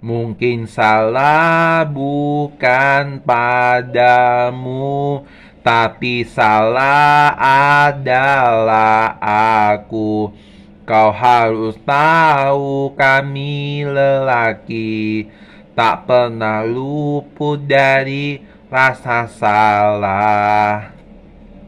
Mungkin salah bukan padamu, tapi salah adalah aku. Kau harus tahu kami lelaki tak pernah luput dari rasa salah.